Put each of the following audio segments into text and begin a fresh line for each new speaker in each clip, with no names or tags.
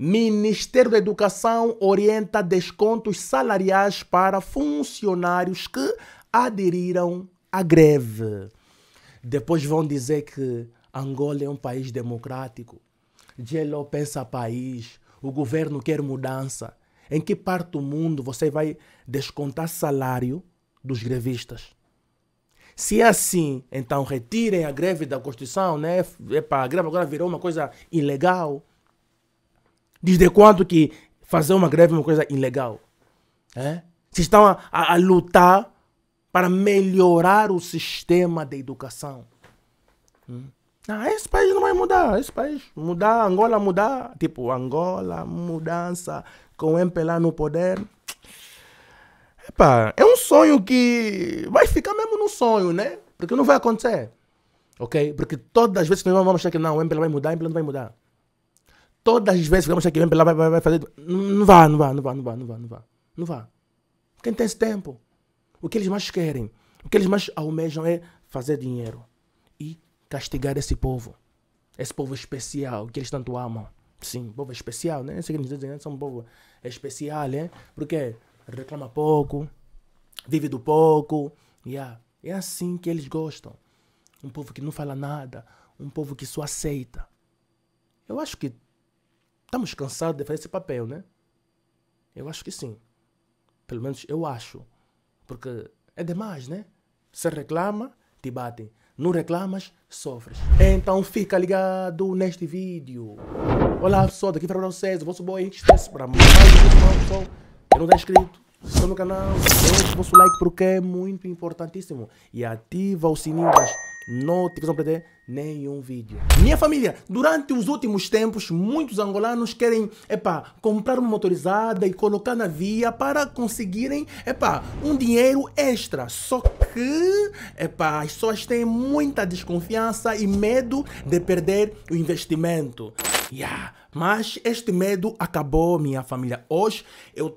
Ministério da Educação orienta descontos salariais para funcionários que aderiram à greve. Depois vão dizer que Angola é um país democrático. Gelo pensa país, o governo quer mudança. Em que parte do mundo você vai descontar salário dos grevistas? Se é assim, então retirem a greve da Constituição, né? Epa, a greve agora virou uma coisa ilegal. Desde quando que fazer uma greve é uma coisa ilegal? É? Se estão a, a, a lutar para melhorar o sistema de educação. Hum? Ah, esse país não vai mudar. Esse país mudar, Angola mudar. Tipo, Angola, mudança, com o MP lá no poder. Epa, é um sonho que vai ficar mesmo no sonho, né? Porque não vai acontecer. Ok? Porque todas as vezes que nós vamos achar que não, o MPLA vai mudar, o MPLA não vai mudar. Todas as vezes que aqui, vem lá, vai, vai, vai fazer. Não vá, não vá, não vá, não vá, não vá, não vá. Não vá. Quem tem esse tempo? O que eles mais querem, o que eles mais almejam é fazer dinheiro e castigar esse povo. Esse povo especial que eles tanto amam. Sim, povo especial, né? Esse que eles dizem, né? são um povo especial, né? Porque reclama pouco, vive do pouco. Yeah. É assim que eles gostam. Um povo que não fala nada, um povo que só aceita. Eu acho que Estamos cansados de fazer esse papel, né? Eu acho que sim. Pelo menos eu acho. Porque é demais, né? Se reclama, te batem. Não reclamas, sofres. Então fica ligado neste vídeo. Olá pessoal, daqui para vocês, o vosso boy Stress para mais um pessoal. Quem não está inscrito, se inscreva no canal, Deixe o vosso like porque é muito importantíssimo. E ativa o sininho das não te para ter nenhum vídeo. Minha família, durante os últimos tempos, muitos angolanos querem, epá, comprar uma motorizada e colocar na via para conseguirem, epá, um dinheiro extra. Só que, epá, as pessoas têm muita desconfiança e medo de perder o investimento. Yeah. Mas este medo acabou, minha família. Hoje eu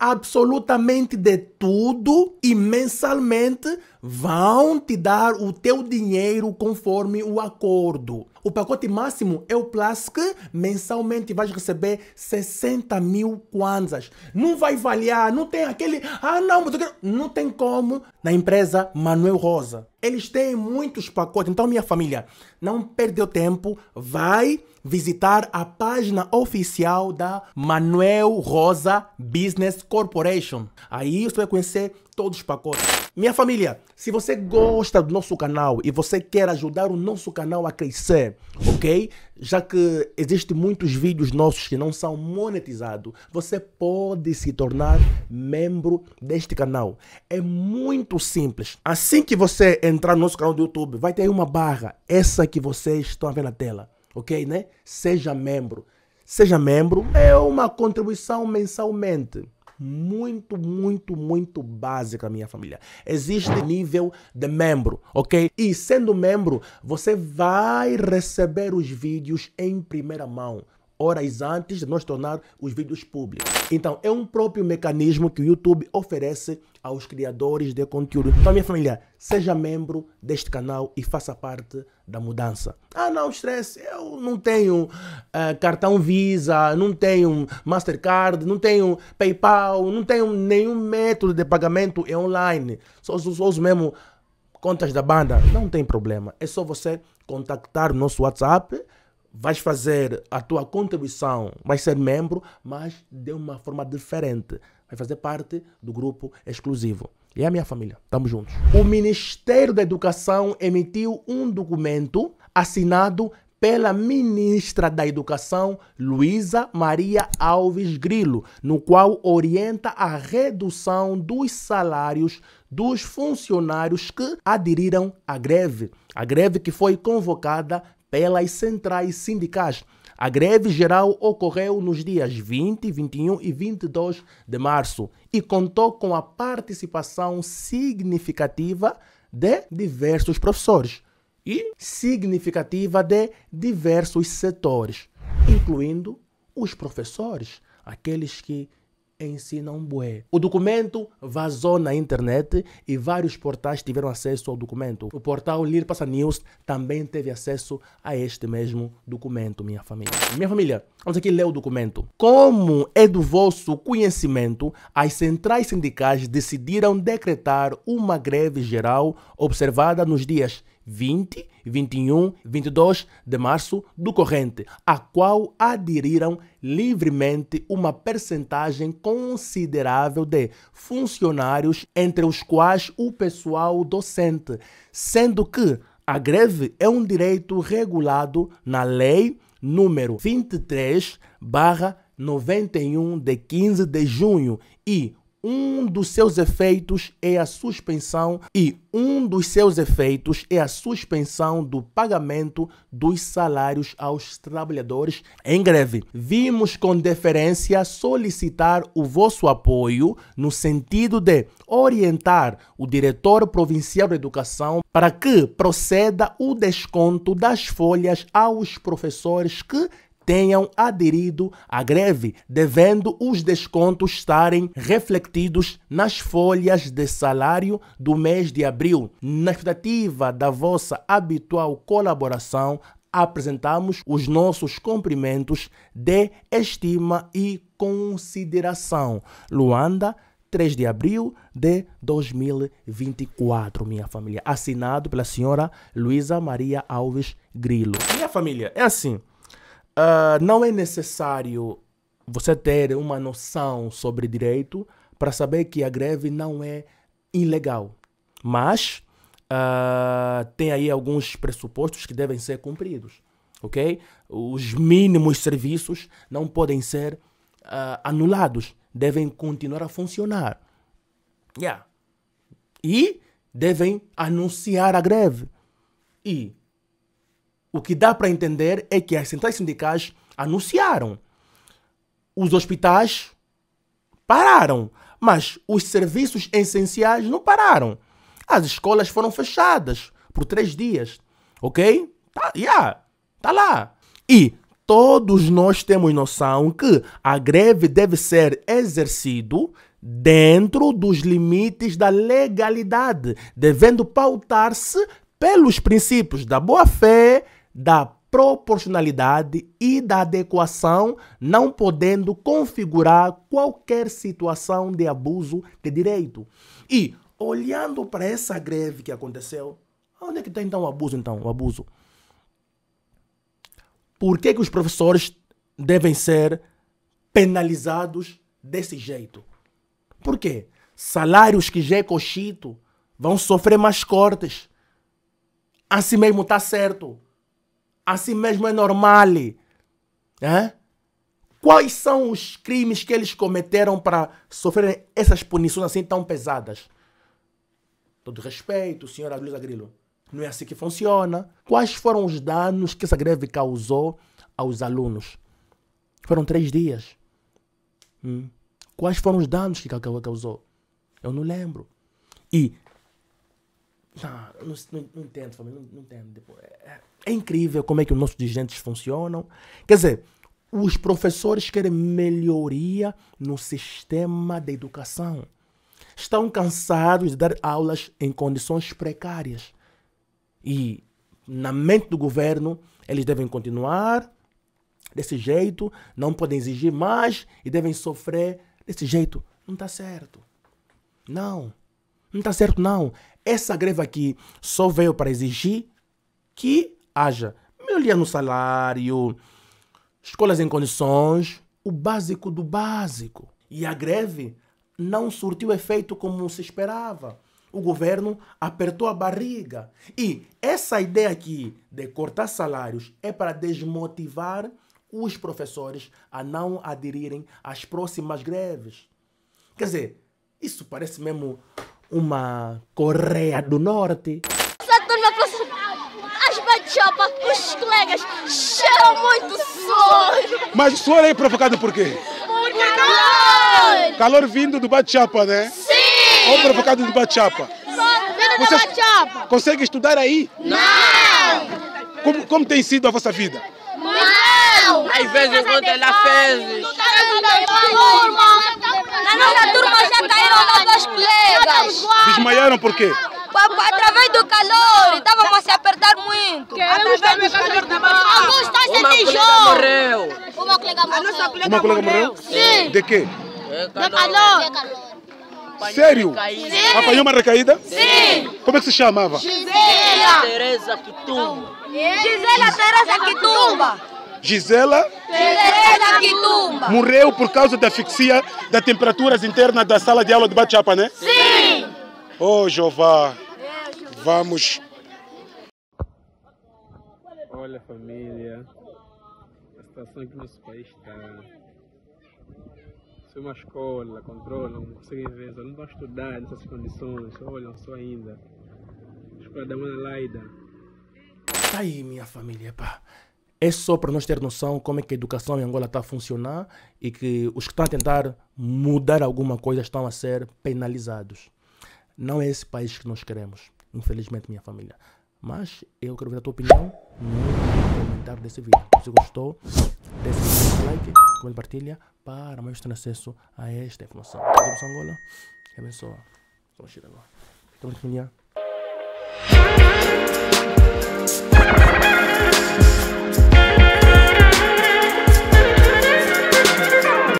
absolutamente de tudo e mensalmente vão te dar o teu dinheiro conforme o acordo. O pacote máximo é o Plus que mensalmente vais receber 60 mil kwanzas. Não vai variar, não tem aquele, ah não, mas eu quero... não tem como na empresa Manuel Rosa. Eles têm muitos pacotes, então minha família, não perdeu tempo, vai visitar a página oficial da Manuel Rosa Business Corporation. Aí você vai conhecer todos os pacotes. Minha família, se você gosta do nosso canal e você quer ajudar o nosso canal a crescer, ok? Já que existem muitos vídeos nossos que não são monetizados, você pode se tornar membro deste canal. É muito simples. Assim que você entrar no nosso canal do YouTube, vai ter uma barra, essa que vocês estão vendo na tela ok, né? Seja membro. Seja membro é uma contribuição mensalmente muito, muito, muito básica, minha família. Existe nível de membro, ok? E sendo membro, você vai receber os vídeos em primeira mão horas antes de nós tornar os vídeos públicos. Então, é um próprio mecanismo que o YouTube oferece aos criadores de conteúdo. Então, minha família, seja membro deste canal e faça parte da mudança. Ah, não, estresse, eu não tenho uh, cartão Visa, não tenho Mastercard, não tenho PayPal, não tenho nenhum método de pagamento é online. Só uso mesmo contas da banda. Não tem problema, é só você contactar o nosso WhatsApp vais fazer a tua contribuição, vais ser membro, mas de uma forma diferente. Vai fazer parte do grupo exclusivo. E é a minha família. estamos juntos. O Ministério da Educação emitiu um documento assinado pela ministra da Educação, Luísa Maria Alves Grilo, no qual orienta a redução dos salários dos funcionários que aderiram à greve. A greve que foi convocada pelas centrais sindicais. A greve geral ocorreu nos dias 20, 21 e 22 de março e contou com a participação significativa de diversos professores e significativa de diversos setores, incluindo os professores, aqueles que ensina um bué. O documento vazou na internet e vários portais tiveram acesso ao documento. O portal Passa News também teve acesso a este mesmo documento, minha família. Minha família, vamos aqui ler o documento. Como é do vosso conhecimento, as centrais sindicais decidiram decretar uma greve geral observada nos dias 20, 21 22 de março do corrente, a qual aderiram livremente uma percentagem considerável de funcionários, entre os quais o pessoal docente, sendo que a greve é um direito regulado na lei número 23/91 de 15 de junho e um dos seus efeitos é a suspensão e um dos seus efeitos é a suspensão do pagamento dos salários aos trabalhadores em greve. Vimos com deferência solicitar o vosso apoio no sentido de orientar o diretor provincial de educação para que proceda o desconto das folhas aos professores que tenham aderido à greve, devendo os descontos estarem refletidos nas folhas de salário do mês de abril. Na expectativa da vossa habitual colaboração, apresentamos os nossos cumprimentos de estima e consideração. Luanda, 3 de abril de 2024, minha família. Assinado pela senhora Luísa Maria Alves Grilo. Minha família, é assim. Ah, não é necessário você ter uma noção sobre direito para saber que a greve não é ilegal. Mas uh, tem aí alguns pressupostos que devem ser cumpridos, ok? Os mínimos serviços não podem ser uh, anulados, devem continuar a funcionar. Yeah. E devem anunciar a greve. E o que dá para entender é que as centrais sindicais anunciaram. Os hospitais pararam, mas os serviços essenciais não pararam. As escolas foram fechadas por três dias, ok? Tá, yeah, tá lá. E todos nós temos noção que a greve deve ser exercido dentro dos limites da legalidade, devendo pautar-se pelos princípios da boa-fé da proporcionalidade e da adequação, não podendo configurar qualquer situação de abuso de direito. E olhando para essa greve que aconteceu, onde é que está então o abuso então, o abuso? Por que que os professores devem ser penalizados desse jeito? Por quê? Salários que já é cochito vão sofrer mais cortes. Assim mesmo está certo Assim mesmo é normal. Né? Quais são os crimes que eles cometeram para sofrerem essas punições assim tão pesadas? Todo respeito, senhora Luísa Grilo. Não é assim que funciona. Quais foram os danos que essa greve causou aos alunos? Foram três dias. Hum. Quais foram os danos que causou? Eu não lembro. E Tá, não, não, não entendo, família, não, não entendo. Tipo, é, é, é, incrível como é que os nossos dirigentes funcionam. Quer dizer, os professores querem melhoria no sistema de educação. Estão cansados de dar aulas em condições precárias. E na mente do governo, eles devem continuar desse jeito, não podem exigir mais e devem sofrer desse jeito. Não está certo. Não. Não está certo, não. Essa greve aqui só veio para exigir que haja melhoria no salário, escolas em condições, o básico do básico. E a greve não surtiu efeito como se esperava. O governo apertou a barriga. E essa ideia aqui de cortar salários é para desmotivar os professores a não aderirem às próximas greves. Quer dizer, isso parece mesmo uma Coreia do Norte. Essa é as bate os colegas cheiram muito suor. Mas o suor é provocado por quê? Por calor! Calor vindo do bate-chapa, né? Sim! Ou provocado do bate-chapa? Vindo do bate-chapa. Consegue estudar aí? Não! Como, como tem sido a vossa vida? Não! Às vezes enquanto ela fez. Tá na nossa turma já caíram tá meus colegas. Desmaiaram por quê? Através do calor, estavam a se apertar muito. Queremos ver meus Alguns estão sem tijolo. morreu. Uma colega morreu. Uma colega morreu? Sim. De quê? De calor. Sério? Sim. Apanhou uma recaída? Sim. Como é que se chamava? Gisela. Teresa Quitumba. Gisela Teresa Quitumba. Gisela morreu por causa da asfixia das temperaturas internas da sala de aula de Bachapa, né? Sim! Oh, Jeová, vamos... Olha, família, a situação que nosso país está... Se é uma escola controla, não conseguem ver, não vão estudar nessas condições, olham só ainda. A escola da Mana Laida. Tá aí, minha família, pá é só para nós ter noção como é que a educação em Angola está a funcionar e que os que estão a tentar mudar alguma coisa estão a ser penalizados. Não é esse país que nós queremos, infelizmente, minha família. Mas eu quero ver a tua opinião no comentário desse vídeo. Se gostou, deixa o like, comenta, partilha para mais ter acesso a esta informação. Deus Angola, que abençoa. Vamos tirar agora. Então, família.